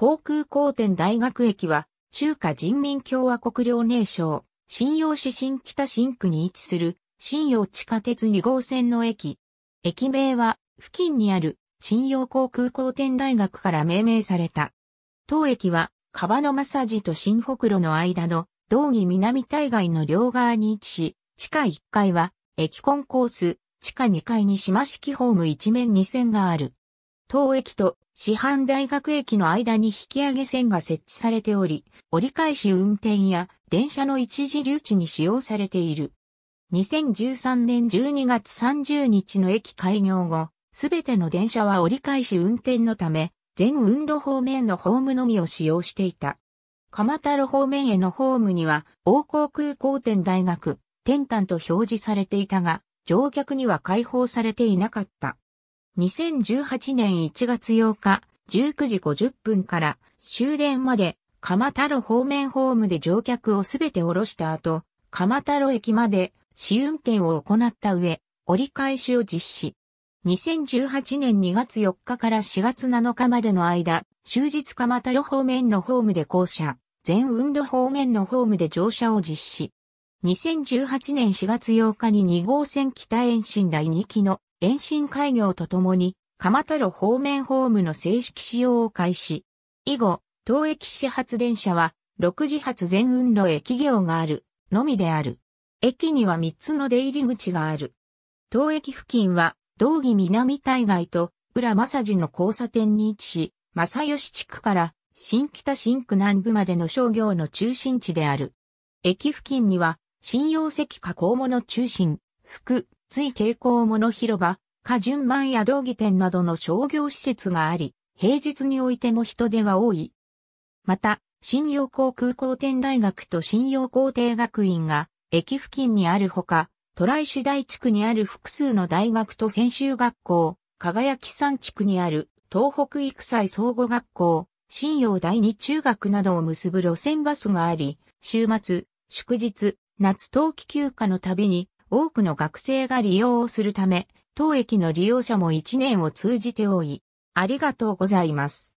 航空高天大学駅は、中華人民共和国領年省、新陽市新北新区に位置する、新陽地下鉄2号線の駅。駅名は、付近にある、新陽航空高天大学から命名された。当駅は、川のマージと新北路の間の、道義南対外の両側に位置し、地下1階は、駅コンコース、地下2階に島式ホーム一面2線がある。当駅と市販大学駅の間に引き上げ線が設置されており、折り返し運転や電車の一時留置に使用されている。2013年12月30日の駅開業後、すべての電車は折り返し運転のため、全運路方面のホームのみを使用していた。鎌太郎方面へのホームには、王航空港店大学、天丹と表示されていたが、乗客には開放されていなかった。2018年1月8日、19時50分から終電まで蒲太郎方面ホームで乗客をすべて降ろした後、蒲太郎駅まで試運転を行った上、折り返しを実施。2018年2月4日から4月7日までの間、終日蒲太郎方面のホームで降車、全運動方面のホームで乗車を実施。2018年4月8日に2号線北延伸第2期の延伸開業とともに、蒲太路方面ホームの正式使用を開始。以後、当駅始発電車は、6時発全運路へ企業がある、のみである。駅には3つの出入り口がある。当駅付近は、道義南対外と、浦正寺の交差点に位置し、正義地区から新北新区南部までの商業の中心地である。駅付近には、新洋石加工物中心、福、つい傾向物広場、下順番や道義店などの商業施設があり、平日においても人出は多い。また、新陽光空港店大学と新陽光帝学院が駅付近にあるほか、トライ市大地区にある複数の大学と専修学校、輝き山地区にある東北育才総合学校、新陽第二中学などを結ぶ路線バスがあり、週末、祝日、夏冬季休暇のたびに多くの学生が利用をするため、当駅の利用者も1年を通じて多い。ありがとうございます。